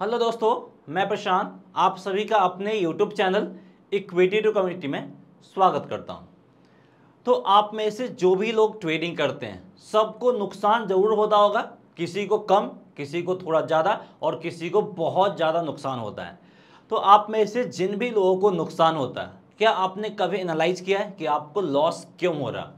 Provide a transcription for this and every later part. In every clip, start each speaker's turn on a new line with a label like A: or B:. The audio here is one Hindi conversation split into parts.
A: हेलो दोस्तों मैं प्रशांत आप सभी का अपने YouTube channel equity to community में स्वागत करता हूं तो आप में से जो भी लोग ट्रेडिंग करते हैं सबको नुकसान ज़रूर होता होगा किसी को कम किसी को थोड़ा ज़्यादा और किसी को बहुत ज़्यादा नुकसान होता है तो आप में से जिन भी लोगों को नुकसान होता है क्या आपने कभी एनालाइज किया है कि आपको लॉस क्यों हो रहा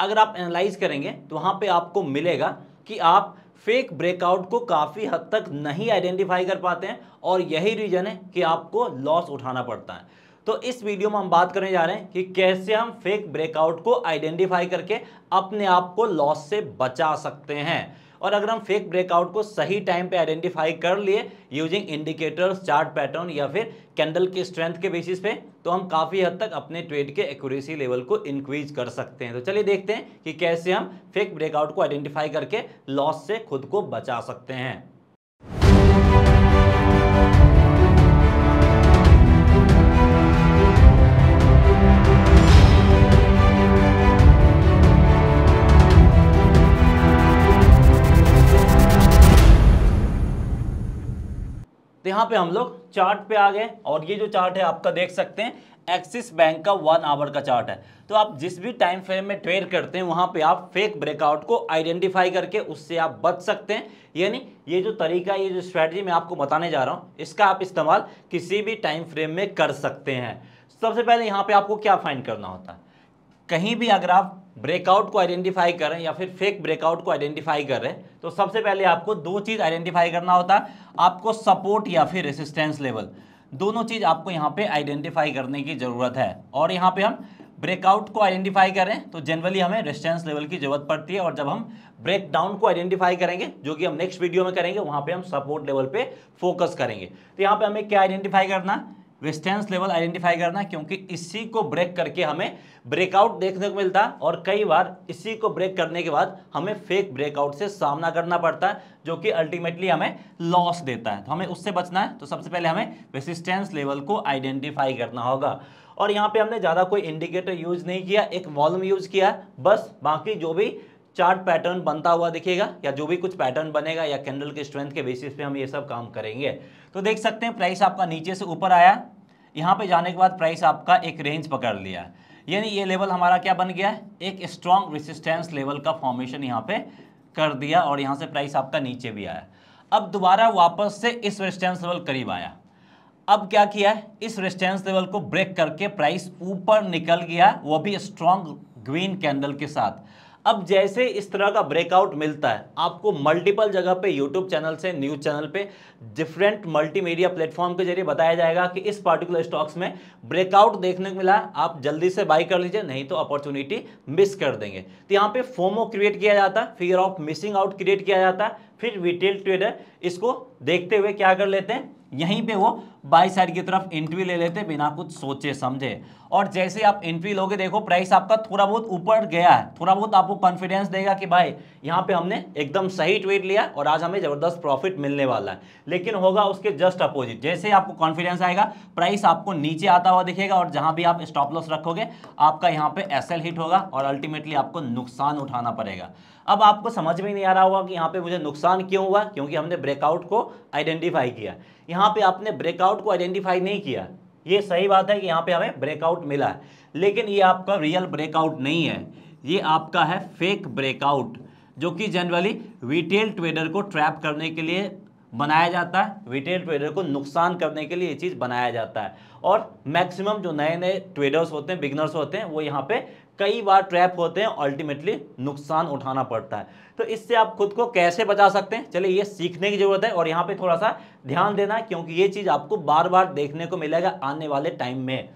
A: अगर आप एनालाइज करेंगे तो वहाँ पर आपको मिलेगा कि आप फेक ब्रेकआउट को काफ़ी हद तक नहीं आइडेंटिफाई कर पाते हैं और यही रीज़न है कि आपको लॉस उठाना पड़ता है तो इस वीडियो में हम बात करने जा रहे हैं कि कैसे हम फेक ब्रेकआउट को आइडेंटिफाई करके अपने आप को लॉस से बचा सकते हैं और अगर हम फेक ब्रेकआउट को सही टाइम पे आइडेंटिफाई कर लिए यूजिंग इंडिकेटर्स चार्ट पैटर्न या फिर कैंडल के स्ट्रेंथ के बेसिस पे तो हम काफ़ी हद तक अपने ट्रेड के एक्यूरेसी लेवल को इंक्रीज कर सकते हैं तो चलिए देखते हैं कि कैसे हम फेक ब्रेकआउट को आइडेंटिफाई करके लॉस से खुद को बचा सकते हैं यहाँ पे हम लोग चार्ट पे आ गए और ये जो चार्ट है आपका देख सकते हैं एक्सिस बैंक का वन आवर का चार्ट है तो आप जिस भी टाइम फ्रेम में ट्रेड करते हैं वहाँ पे आप फेक ब्रेकआउट को आइडेंटिफाई करके उससे आप बच सकते हैं यानी ये जो तरीका ये जो स्ट्रैटेजी मैं आपको बताने जा रहा हूँ इसका आप इस्तेमाल किसी भी टाइम फ्रेम में कर सकते हैं सबसे पहले यहाँ पर आपको क्या फाइन करना होता है कहीं भी अगर आप ब्रेकआउट को आइडेंटिफाई करें या फिर फेक ब्रेकआउट को आइडेंटिफाई कर रहे हैं तो सबसे पहले आपको दो चीज़ आइडेंटिफाई करना होता है आपको सपोर्ट या फिर रेसिस्टेंस लेवल दोनों चीज़ आपको यहाँ पे आइडेंटिफाई करने की ज़रूरत है और यहाँ पे हम ब्रेकआउट को आइडेंटिफाई करें तो जनरली हमें रेजिस्टेंस लेवल की जरूरत पड़ती है और जब हम ब्रेकडाउन को आइडेंटिफाई करेंगे जो कि हम नेक्स्ट वीडियो में करेंगे वहाँ पे हम सपोर्ट लेवल पे फोकस करेंगे तो यहाँ पे हमें क्या आइडेंटिफाई करना वेस्टेंस लेवल आइडेंटिफाई करना क्योंकि इसी को ब्रेक करके हमें ब्रेकआउट देखने को मिलता है और कई बार इसी को ब्रेक करने के बाद हमें फेक ब्रेकआउट से सामना करना पड़ता है जो कि अल्टीमेटली हमें लॉस देता है तो हमें उससे बचना है तो सबसे पहले हमें रेसिस्टेंस लेवल को आइडेंटिफाई करना होगा और यहाँ पे हमने ज़्यादा कोई इंडिकेटर यूज नहीं किया एक वॉल्यूम यूज किया बस बाकी जो भी चार्ट पैटर्न बनता हुआ दिखेगा या जो भी कुछ पैटर्न बनेगा या कैंडल के स्ट्रेंथ के बेसिस पे हम ये सब काम करेंगे तो देख सकते हैं प्राइस आपका नीचे से ऊपर आया यहाँ पे जाने के बाद प्राइस आपका एक रेंज पकड़ लिया यानी ये लेवल हमारा क्या बन गया एक स्ट्रॉन्ग रेसिस्टेंस लेवल का फॉर्मेशन यहाँ पे कर दिया और यहाँ से प्राइस आपका नीचे भी आया अब दोबारा वापस से इस रेसिस्टेंस लेवल करीब आया अब क्या किया है इस रेस्टेंस लेवल को ब्रेक करके प्राइस ऊपर निकल गया वो भी स्ट्रॉन्ग ग्रीन कैंडल के साथ अब जैसे इस तरह का ब्रेकआउट मिलता है आपको मल्टीपल जगह पे यूट्यूब चैनल से न्यूज़ चैनल पे डिफरेंट मल्टीमीडिया प्लेटफॉर्म के जरिए बताया जाएगा कि इस पर्टिकुलर स्टॉक्स में ब्रेकआउट देखने को मिला है आप जल्दी से बाई कर लीजिए नहीं तो अपॉर्चुनिटी मिस कर देंगे तो यहाँ पे फोमो क्रिएट किया जाता है fear of missing out create किया जाता है फिर रिटेल ट्रेडर इसको देखते हुए क्या कर लेते हैं यहीं पे वो बाई साइड की तरफ एंट्री ले लेते हैं बिना कुछ सोचे समझे और जैसे आप एंट्री लोगे देखो प्राइस आपका थोड़ा बहुत ऊपर गया है थोड़ा बहुत आपको कॉन्फिडेंस देगा कि भाई यहाँ पे हमने एकदम सही ट्रेड लिया और आज हमें ज़बरदस्त प्रॉफिट मिलने वाला है लेकिन होगा उसके जस्ट अपोजिट जैसे आपको कॉन्फिडेंस आएगा प्राइस आपको नीचे आता हुआ दिखेगा और जहाँ भी आप स्टॉप लॉस रखोगे आपका यहाँ पर एस हिट होगा और अल्टीमेटली आपको नुकसान उठाना पड़ेगा अब आपको समझ में नहीं आ रहा होगा कि यहाँ पर मुझे नुकसान नुकसान क्यों हुआ क्योंकि हमने ब्रेकआउट को आइडेंटिफाई किया यहाँ पे आपने ब्रेकआउट को आइडेंटिफाई नहीं किया ये सही बात है कि यहाँ पे हमें ब्रेकआउट मिला है लेकिन ये आपका रियल ब्रेकआउट नहीं है ये आपका है फेक ब्रेकआउट जो कि जनरली रिटेल ट्रेडर को ट्रैप करने के लिए बनाया जाता है रिटेल ट्रेडर को नुकसान करने के लिए ये चीज़ बनाया जाता है और मैक्सिमम जो नए नए ट्रेडर्स होते हैं बिगनर्स होते हैं वो यहाँ पे कई बार ट्रैप होते हैं अल्टीमेटली नुकसान उठाना पड़ता है तो इससे आप खुद को कैसे बचा सकते हैं चलिए ये सीखने की ज़रूरत है और यहाँ पे थोड़ा सा ध्यान देना है क्योंकि ये चीज़ आपको बार बार देखने को मिलेगा आने वाले टाइम में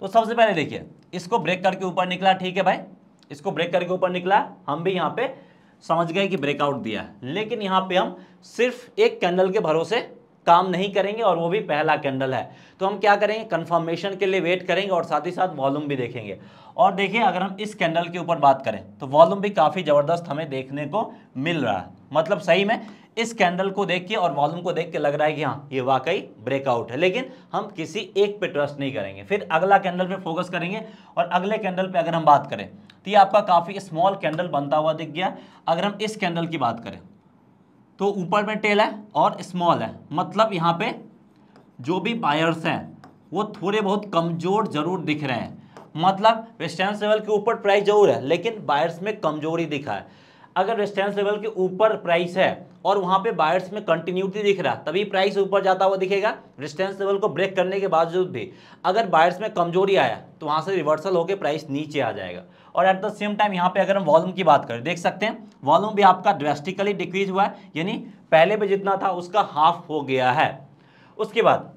A: तो सबसे पहले देखिए इसको ब्रेक करके ऊपर निकला ठीक है भाई इसको ब्रेक करके ऊपर निकला हम भी यहाँ पे समझ गए कि ब्रेकआउट दिया है लेकिन यहाँ पे हम सिर्फ एक कैंडल के भरोसे काम नहीं करेंगे और वो भी पहला कैंडल है तो हम क्या करेंगे कन्फर्मेशन के लिए वेट करेंगे और साथ ही साथ वॉल्यूम भी देखेंगे और देखिए अगर हम इस कैंडल के ऊपर बात करें तो वॉल्यूम भी काफ़ी ज़बरदस्त हमें देखने को मिल रहा है मतलब सही में इस कैंडल को देख के और वॉल्यूम को देख के लग रहा है कि हाँ ये वाकई ब्रेकआउट है लेकिन हम किसी एक पे ट्रस्ट नहीं करेंगे फिर अगला कैंडल पे फोकस करेंगे और अगले कैंडल पे अगर हम बात करें तो ये आपका काफ़ी स्मॉल कैंडल बनता हुआ दिख गया अगर हम इस कैंडल की बात करें तो ऊपर में टेल है और स्मॉल है मतलब यहाँ पे जो भी बायर्स हैं वो थोड़े बहुत कमज़ोर जरूर दिख रहे हैं मतलब रेस्टेंस लेवल के ऊपर प्राइस जरूर है लेकिन बायर्स में कमजोरी दिखा है अगर रेस्टेंस लेवल के ऊपर प्राइस है और वहाँ पे बायर्स में कंटिन्यूटी दिख रहा तभी प्राइस ऊपर जाता हुआ दिखेगा रेस्टेंस लेवल को ब्रेक करने के बावजूद भी अगर बायर्स में कमजोरी आया तो वहाँ से रिवर्सल होकर प्राइस नीचे आ जाएगा और एट द सेम टाइम यहाँ पे अगर हम वॉल्यूम की बात करें देख सकते हैं वॉल्यूम भी आपका ड्रेस्टिकली डिक्रीज हुआ है यानी पहले भी जितना था उसका हाफ हो गया है उसके बाद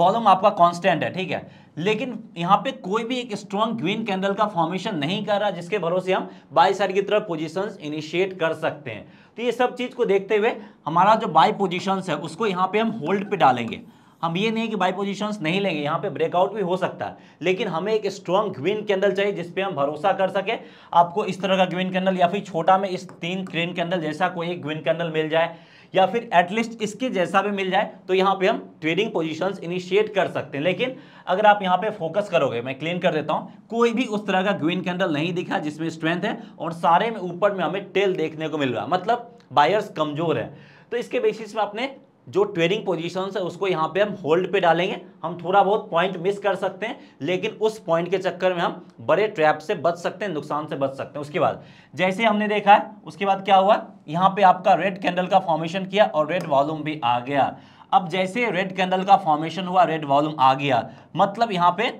A: वॉल्यूम आपका कांस्टेंट है ठीक है लेकिन यहाँ पे कोई भी एक स्ट्रॉन्ग ग्रीन कैंडल का फॉर्मेशन नहीं कर रहा जिसके भरोसे हम बाई साइड की तरफ पोजीशंस इनिशिएट कर सकते हैं तो ये सब चीज़ को देखते हुए हमारा जो बाई पोजीशंस है उसको यहाँ पे हम होल्ड पे डालेंगे हम ये नहीं कि बाई पोजिशन नहीं लेंगे यहाँ पे ब्रेकआउट भी हो सकता है लेकिन हमें एक स्ट्रॉन्ग ग्रीन कैंडल चाहिए जिसपे हम भरोसा कर सके आपको इस तरह का ग्रीन कैंडल या फिर छोटा में इस तीन ग्रीन कैंडल जैसा कोई एक ग्रीन कैंडल मिल जाए या फिर एटलीस्ट इसके जैसा भी मिल जाए तो यहाँ पे हम ट्रेडिंग पोजीशंस इनिशिएट कर सकते हैं लेकिन अगर आप यहाँ पे फोकस करोगे मैं क्लीन कर देता हूँ कोई भी उस तरह का ग्रीन कैंडल नहीं दिखा जिसमें स्ट्रेंथ है और सारे में ऊपर में हमें टेल देखने को मिल रहा मतलब बायर्स कमजोर है तो इसके बेसिस में आपने जो ट्रेडिंग पोजिशन है उसको यहाँ पे हम होल्ड पे डालेंगे हम थोड़ा बहुत पॉइंट मिस कर सकते हैं लेकिन उस पॉइंट के चक्कर में हम बड़े ट्रैप से बच सकते हैं नुकसान से बच सकते हैं उसके बाद जैसे हमने देखा है उसके बाद क्या हुआ यहाँ पे आपका रेड कैंडल का फॉर्मेशन किया और रेड वॉल्यूम भी आ गया अब जैसे रेड कैंडल का फॉर्मेशन हुआ रेड वॉल्यूम आ गया मतलब यहाँ पे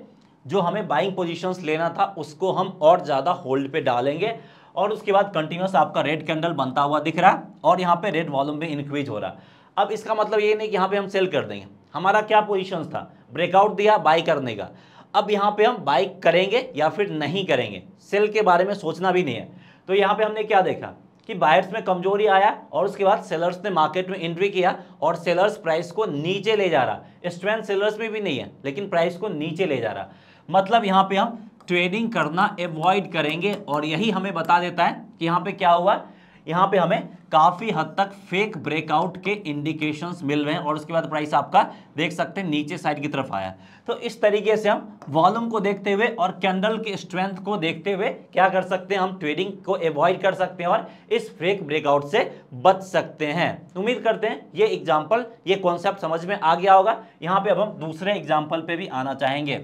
A: जो हमें बाइंग पोजिशन लेना था उसको हम और ज़्यादा होल्ड पे डालेंगे और उसके बाद कंटिन्यूस आपका रेड कैंडल बनता हुआ दिख रहा है और यहाँ पे रेड वॉल्यूम भी इंक्रीज हो रहा है अब इसका मतलब ये नहीं कि यहाँ पे हम सेल कर देंगे हमारा क्या पोजीशन था ब्रेकआउट दिया बाई करने का अब यहाँ पे हम बाई करेंगे या फिर नहीं करेंगे सेल के बारे में सोचना भी नहीं है तो यहाँ पे हमने क्या देखा कि बायर्स में कमजोरी आया और उसके बाद सेलर्स ने मार्केट में एंट्री किया और सेलर्स प्राइस को नीचे ले जा रहा स्ट्रेंथ सेलर्स में भी नहीं है लेकिन प्राइस को नीचे ले जा रहा मतलब यहाँ पे हम ट्रेडिंग करना एवॉइड करेंगे और यही हमें बता देता है कि यहाँ पे क्या हुआ यहाँ पे हमें काफ़ी हद तक फेक ब्रेकआउट के इंडिकेशंस मिल रहे हैं और उसके बाद प्राइस आपका देख सकते हैं नीचे साइड की तरफ आया तो इस तरीके से हम वॉल्यूम को देखते हुए और कैंडल के स्ट्रेंथ को देखते हुए क्या कर सकते हैं हम ट्रेडिंग को अवॉइड कर सकते हैं और इस फेक ब्रेकआउट से बच सकते हैं उम्मीद करते हैं ये एग्जाम्पल ये कॉन्सेप्ट समझ में आ गया होगा यहाँ पे अब हम दूसरे एग्जाम्पल पे भी आना चाहेंगे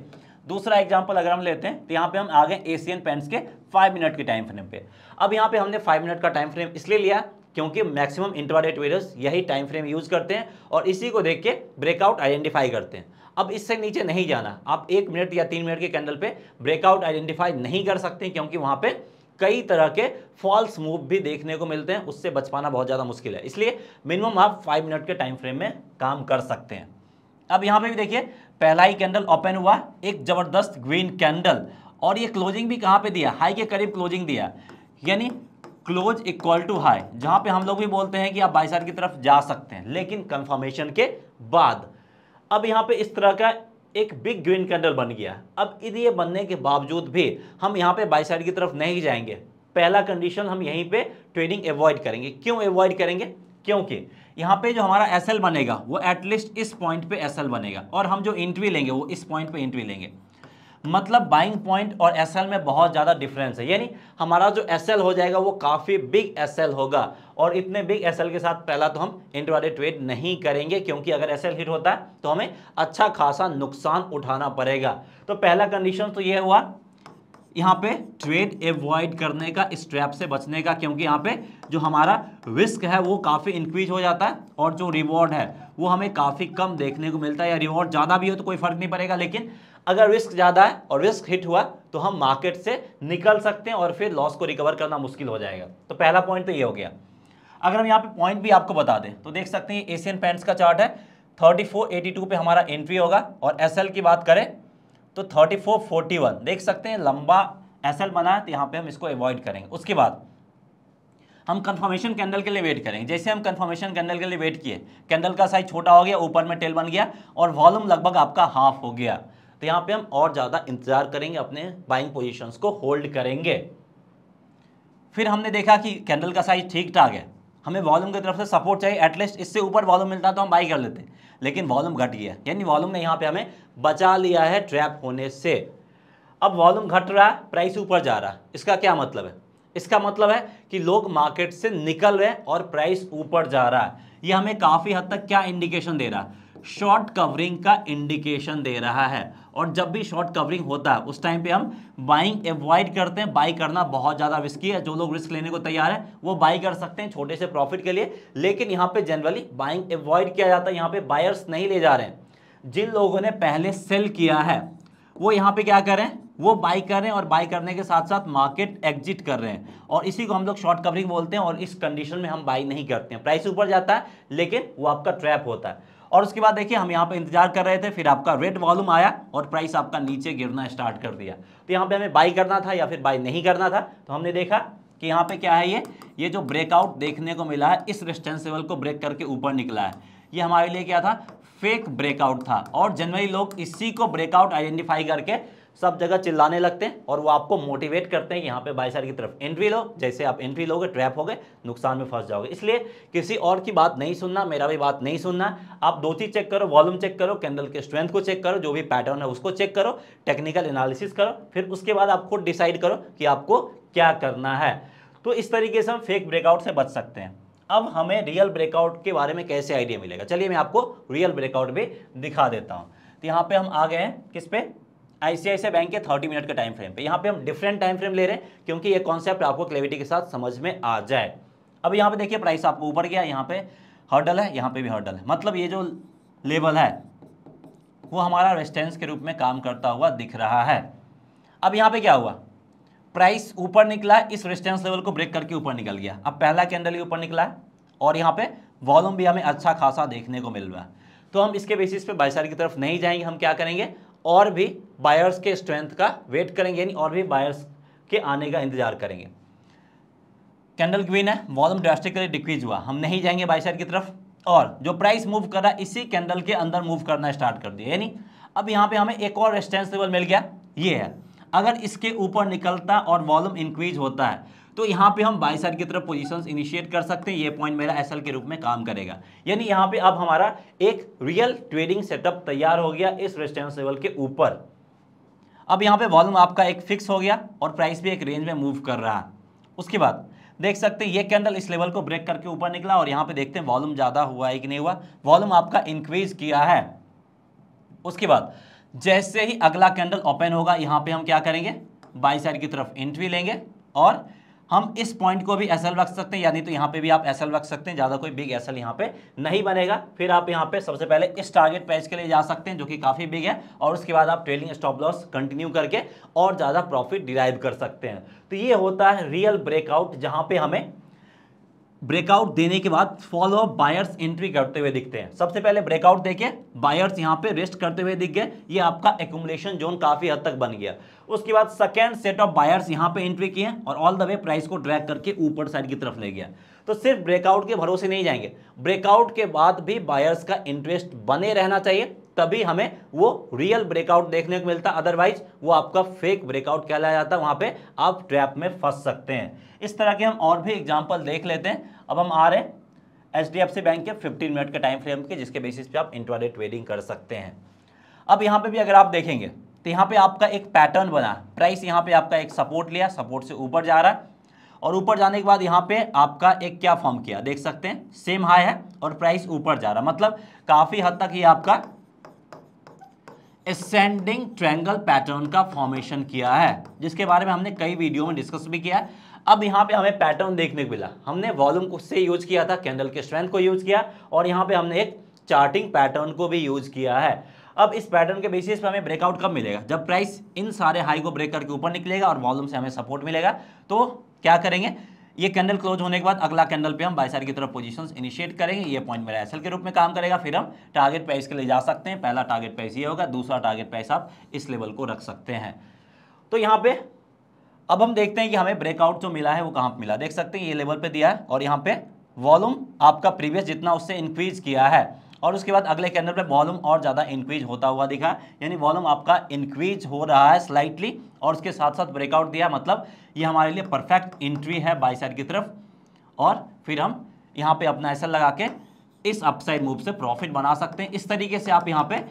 A: दूसरा एग्जाम्पल अगर हम लेते हैं तो यहाँ पे हम आ गए एशियन पेंट्स के फाइव मिनट के टाइम फ्रेम पे अब यहाँ पे हमने फाइव मिनट का टाइम फ्रेम इसलिए लिया क्योंकि मैक्सिमम इंटरवाडेट ट्रेडर्स यही टाइम फ्रेम यूज करते हैं और इसी को देख के ब्रेकआउट आइडेंटिफाई करते हैं अब इससे नीचे नहीं जाना आप एक मिनट या तीन मिनट के कैंडल पर ब्रेकआउट आइडेंटिफाई नहीं कर सकते क्योंकि वहाँ पर कई तरह के फॉल्स मूव भी देखने को मिलते हैं उससे बच पाना बहुत ज़्यादा मुश्किल है इसलिए मिनिमम आप फाइव मिनट के टाइम फ्रेम में काम कर सकते हैं अब यहाँ पे भी देखिए पहला ही कैंडल ओपन हुआ एक जबरदस्त ग्रीन कैंडल और ये क्लोजिंग भी कहाँ पे दिया हाई के करीब क्लोजिंग दिया यानी क्लोज इक्वल टू हाई जहाँ पे हम लोग भी बोलते हैं कि आप बाईसार की तरफ जा सकते हैं लेकिन कंफर्मेशन के बाद अब यहाँ पे इस तरह का एक बिग ग्रीन कैंडल बन गया अब ये बनने के बावजूद भी हम यहाँ पे बाई की तरफ नहीं जाएंगे पहला कंडीशन हम यहीं पे ट्रेडिंग अवॉइड करेंगे क्यों अवॉइड करेंगे क्योंकि यहाँ पे जो हमारा एस बनेगा वो एटलीस्ट इस पॉइंट पे एस बनेगा और हम जो इंटवी लेंगे वो इस पॉइंट पे इंटवी लेंगे मतलब बाइंग पॉइंट और एस में बहुत ज़्यादा डिफरेंस है यानी हमारा जो एस हो जाएगा वो काफ़ी बिग एस होगा और इतने बिग एस के साथ पहला तो हम इंट्राडे ट्रेड नहीं करेंगे क्योंकि अगर एस हिट होता है तो हमें अच्छा खासा नुकसान उठाना पड़ेगा तो पहला कंडीशन तो ये हुआ यहाँ पे ट्रेड एवॉइड करने का स्ट्रैप से बचने का क्योंकि यहाँ पे जो हमारा रिस्क है वो काफ़ी इंक्रीज हो जाता है और जो रिवॉर्ड है वो हमें काफ़ी कम देखने को मिलता है या रिवॉर्ड ज़्यादा भी हो तो कोई फर्क नहीं पड़ेगा लेकिन अगर रिस्क ज़्यादा है और रिस्क हिट हुआ तो हम मार्केट से निकल सकते हैं और फिर लॉस को रिकवर करना मुश्किल हो जाएगा तो पहला पॉइंट तो ये हो गया अगर हम यहाँ पे पॉइंट भी आपको बता दें तो देख सकते हैं एशियन पेंट्स का चार्ट है 3482 पे हमारा एंट्री होगा और एसएल की बात करें तो थर्टी फोर फोर्टी वन देख सकते हैं लंबा एसएल बना है तो यहाँ पे हम इसको अवॉइड करेंगे उसके बाद हम कंफर्मेशन कैंडल के लिए वेट करेंगे जैसे हम कंफर्मेशन कैंडल के लिए वेट किए कैंडल का साइज छोटा हो गया ऊपर में टेल बन गया और वॉल्यूम लगभग आपका हाफ हो गया तो यहाँ पे हम और ज़्यादा इंतज़ार करेंगे अपने बाइंग पोजिशन को होल्ड करेंगे फिर हमने देखा कि कैंडल का साइज ठीक ठाक है हमें वॉल्यूम की तरफ से सपोर्ट चाहिए एटलीस्ट इससे ऊपर वॉल्यूम मिलता तो हम बाई कर लेते हैं लेकिन वॉल्यूम घट गया यानी वॉल्यूम ने यहाँ पे हमें बचा लिया है ट्रैप होने से अब वॉल्यूम घट रहा है प्राइस ऊपर जा रहा है इसका क्या मतलब है इसका मतलब है कि लोग मार्केट से निकल रहे हैं और प्राइस ऊपर जा रहा है ये हमें काफ़ी हद तक क्या इंडिकेशन दे रहा है शॉर्ट कवरिंग का इंडिकेशन दे रहा है और जब भी शॉर्ट कवरिंग होता है उस टाइम पे हम बाइंग अवॉइड करते हैं बाई करना बहुत ज़्यादा रिस्की है जो लोग रिस्क लेने को तैयार है वो बाई कर सकते हैं छोटे से प्रॉफिट के लिए लेकिन यहाँ पे जनरली बाइंग एवॉइड किया जाता है यहाँ पे बायर्स नहीं ले जा रहे हैं जिन लोगों ने पहले सेल किया है वो यहाँ पे क्या करें वो बाई कर रहे हैं और बाई करने के साथ साथ मार्केट एग्जिट कर रहे हैं और इसी को हम लोग शॉर्ट कवरिंग बोलते हैं और इस कंडीशन में हम बाई नहीं करते हैं प्राइस ऊपर जाता है लेकिन वो आपका ट्रैप होता है और उसके बाद देखिए हम यहाँ पर इंतजार कर रहे थे फिर आपका रेड वॉल्यूम आया और प्राइस आपका नीचे गिरना स्टार्ट कर दिया तो यहाँ पर हमें बाई करना था या फिर बाई नहीं करना था तो हमने देखा कि यहाँ पे क्या है ये ये जो ब्रेकआउट देखने को मिला है इस रेस्टेंस लेवल को ब्रेक करके ऊपर निकला है ये हमारे लिए क्या था फेक ब्रेकआउट था और जनरली लोग इसी को ब्रेकआउट आइडेंटिफाई करके सब जगह चिल्लाने लगते हैं और वो आपको मोटिवेट करते हैं यहाँ पे बाईसार की तरफ एंट्री लो जैसे आप एंट्री लोगे ट्रैप हो गए नुकसान में फंस जाओगे इसलिए किसी और की बात नहीं सुनना मेरा भी बात नहीं सुनना आप दो चीज़ चेक करो वॉल्यूम चेक करो कैंडल के स्ट्रेंथ को चेक करो जो भी पैटर्न है उसको चेक करो टेक्निकल एनालिसिस करो फिर उसके बाद आप खुद डिसाइड करो कि आपको क्या करना है तो इस तरीके से हम फेक ब्रेकआउट से बच सकते हैं अब हमें रियल ब्रेकआउट के बारे में कैसे आइडिया मिलेगा चलिए मैं आपको रियल ब्रेकआउट भी दिखा देता हूँ तो यहाँ पे हम आ गए हैं किस पे आईसीआईसी बैंक के 30 मिनट के टाइम फ्रेम पे यहाँ पे हम डिफरेंट टाइम फ्रेम ले रहे हैं क्योंकि ये कॉन्सेप्ट आपको क्लेविटी के साथ समझ में आ जाए अब यहाँ पे देखिए प्राइस आपको ऊपर गया यहाँ पे हर्डल है यहाँ पे भी हर्डल है मतलब ये जो लेवल है वो हमारा रेस्टेंस के रूप में काम करता हुआ दिख रहा है अब यहाँ पे क्या हुआ प्राइस ऊपर निकला इस रेस्टेंस लेवल को ब्रेक करके ऊपर निकल गया अब पहला कैंडल ही ऊपर निकला है और यहाँ पे वॉल्यूम भी हमें अच्छा खासा देखने को मिल रहा है तो हम इसके बेसिस पे बाइसार की तरफ नहीं जाएंगे हम क्या करेंगे और भी बायर्स के स्ट्रेंथ का वेट करेंगे यानी और भी बायर्स के आने का इंतजार करेंगे कैंडल ग्रीन है वॉल्यूम ड्रास्टिकली डिक्रीज हुआ हम नहीं जाएंगे बाई साइड की तरफ और जो प्राइस मूव कर रहा है इसी कैंडल के अंदर मूव करना स्टार्ट कर दिया यानी अब यहाँ पे हमें एक और रेस्टेंस लेवल मिल गया ये है अगर इसके ऊपर निकलता और वॉल्यूम इंक्रीज होता है तो यहाँ पे हम बाई साइड की तरफ पोजीशंस इनिशिएट कर सकते हैं ये पॉइंट मेरा एसएल के रूप में काम करेगा यानी यहाँ पे अब हमारा एक रियल ट्रेडिंग सेटअप तैयार हो गया इस रेस्टेंस लेवल के ऊपर अब यहाँ पे वॉल्यूम आपका एक फिक्स हो गया और प्राइस भी एक रेंज में मूव कर रहा उसके बाद देख सकते हैं ये कैंडल इस लेवल को ब्रेक करके ऊपर निकला और यहाँ पे देखते हैं वॉल्यूम ज़्यादा हुआ है कि नहीं हुआ वॉल्यूम आपका इंक्रीज किया है उसके बाद जैसे ही अगला कैंडल ओपन होगा यहाँ पे हम क्या करेंगे बाई साइड की तरफ एंट्री लेंगे और हम इस पॉइंट को भी एसएल रख सकते हैं यानी तो यहाँ पे भी आप एसएल रख सकते हैं ज़्यादा कोई बिग एसएल यहाँ पे नहीं बनेगा फिर आप यहाँ पे सबसे पहले इस टारगेट पैच के लिए जा सकते हैं जो कि काफ़ी बिग है और उसके बाद आप ट्रेलिंग स्टॉप लॉस कंटिन्यू करके और ज़्यादा प्रॉफिट डिराइव कर सकते हैं तो ये होता है रियल ब्रेकआउट जहाँ पर हमें ब्रेकआउट देने के बाद फॉलो अप बायर्स एंट्री करते हुए दिखते हैं सबसे पहले ब्रेकआउट देखे बायर्स यहाँ पे रेस्ट करते हुए दिख गए ये आपका एकुमुलेशन जोन काफ़ी हद तक बन गया उसके बाद सेकेंड सेट ऑफ बायर्स यहाँ पे एंट्री किए और ऑल द वे प्राइस को ड्रैग करके ऊपर साइड की तरफ ले गया तो सिर्फ ब्रेकआउट के भरोसे नहीं जाएंगे ब्रेकआउट के बाद भी बायर्स का इंटरेस्ट बने रहना चाहिए तभी हमें वो रियल ब्रेकआउट देखने को मिलता अदरवाइज वो आपका फेक ब्रेकआउट कहलाया जाता है वहाँ पे आप ट्रैप में फंस सकते हैं इस तरह के हम और भी एग्जाम्पल देख लेते हैं अब हम आ रहे हैं H D F C bank के 15 मिनट के टाइम फ्रेम के जिसके बेसिस पे आप इंट्राडे ट्रेडिंग कर सकते हैं अब यहाँ पे भी अगर आप देखेंगे तो यहाँ पे आपका एक पैटर्न बना प्राइस यहाँ पे आपका एक सपोर्ट लिया सपोर्ट से ऊपर जा रहा है और ऊपर जाने के बाद यहाँ पे आपका एक क्या फॉर्म किया देख सकते हैं सेम हाई है और प्राइस ऊपर जा रहा मतलब काफ़ी हद तक ये आपका एसेंडिंग ट्रैंगल पैटर्न का फॉर्मेशन किया है जिसके बारे में हमने कई वीडियो में डिस्कस भी किया है अब यहाँ पे हमें पैटर्न देखने को मिला हमने वॉल्यूम को से यूज किया था कैंडल के स्ट्रेंथ को यूज किया और यहाँ पे हमने एक चार्टिंग पैटर्न को भी यूज किया है अब इस पैटर्न के बेसिस पे हमें ब्रेकआउट कब मिलेगा जब प्राइस इन सारे हाई को ब्रेक करके ऊपर निकलेगा और वॉल्यूम से हमें सपोर्ट मिलेगा तो क्या करेंगे ये कैंडल क्लोज होने के बाद अगला कैंडल पे हम बाईसार की तरफ पोजीशंस इनिशिएट करेंगे ये पॉइंट मेरा एसएल के रूप में काम करेगा फिर हम टारगेट प्राइस के लिए जा सकते हैं पहला टारगेट प्राइस ये होगा दूसरा टारगेट प्राइस आप इस लेवल को रख सकते हैं तो यहाँ पे अब हम देखते हैं कि हमें ब्रेकआउट जो मिला है वो कहाँ पर मिला देख सकते हैं ये लेवल पर दिया है और यहाँ पे वॉल्यूम आपका प्रीवियस जितना उससे इंक्रीज किया है और उसके बाद अगले कैंडल पे वॉल्यूम और ज़्यादा इंक्रीज होता हुआ दिखा यानी वॉल्यूम आपका इंक्रीज हो रहा है स्लाइटली और उसके साथ साथ ब्रेकआउट दिया मतलब ये हमारे लिए परफेक्ट इंट्री है बाई साइड की तरफ और फिर हम यहाँ पे अपना ऐसा लगा के इस अपसाइड मूव से प्रॉफिट बना सकते हैं इस तरीके से आप यहाँ पर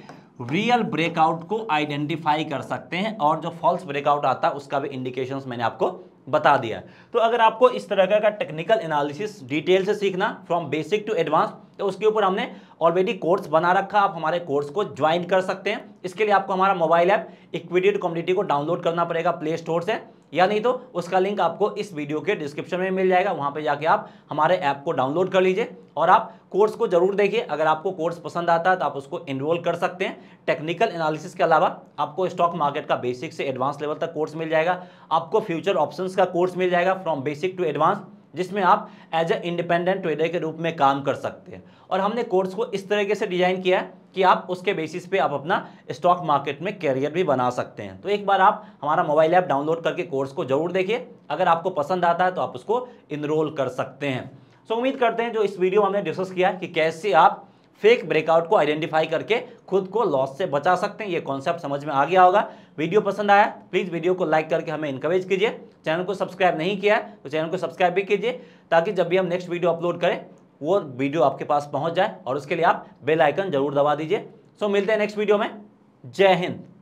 A: रियल ब्रेकआउट को आइडेंटिफाई कर सकते हैं और जो फॉल्स ब्रेकआउट आता है उसका भी इंडिकेशंस मैंने आपको बता दिया तो अगर आपको इस तरह का टेक्निकल एनालिसिस डिटेल से सीखना फ्रॉम बेसिक टू एडवांस तो उसके ऊपर हमने ऑलरेडी कोर्स बना रखा आप हमारे कोर्स को ज्वाइन कर सकते हैं इसके लिए आपको हमारा मोबाइल ऐप इक्विटेड कम्युनिटी को डाउनलोड करना पड़ेगा प्ले स्टोर से या नहीं तो उसका लिंक आपको इस वीडियो के डिस्क्रिप्शन में मिल जाएगा वहाँ पर जाके आप हमारे ऐप को डाउनलोड कर लीजिए और आप कोर्स को जरूर देखिए अगर आपको कोर्स पसंद आता है तो आप उसको इनरोल कर सकते हैं टेक्निकल एनालिसिस के अलावा आपको स्टॉक मार्केट का बेसिक से एडवांस लेवल तक कोर्स मिल जाएगा आपको फ्यूचर ऑप्शंस का कोर्स मिल जाएगा फ्रॉम बेसिक टू एडवांस जिसमें आप एज ए इंडिपेंडेंट ट्रेडर के रूप में काम कर सकते हैं और हमने कोर्स को इस तरीके से डिजाइन किया है कि आप उसके बेसिस पे आप अपना स्टॉक मार्केट में कैरियर भी बना सकते हैं तो एक बार आप हमारा मोबाइल ऐप डाउनलोड करके कोर्स को जरूर देखिए अगर आपको पसंद आता है तो आप उसको इनरोल कर सकते हैं सो उम्मीद करते हैं जो इस वीडियो में हमने डिस्कस किया कि कैसे आप फेक ब्रेकआउट को आइडेंटिफाई करके खुद को लॉस से बचा सकते हैं ये कॉन्सेप्ट समझ में आ गया होगा वीडियो पसंद आया प्लीज़ वीडियो को लाइक करके हमें इंकरेज कीजिए चैनल को सब्सक्राइब नहीं किया है तो चैनल को सब्सक्राइब भी कीजिए ताकि जब भी हम नेक्स्ट वीडियो अपलोड करें वो वीडियो आपके पास पहुंच जाए और उसके लिए आप बेल आइकन जरूर दबा दीजिए सो मिलते हैं नेक्स्ट वीडियो में जय हिंद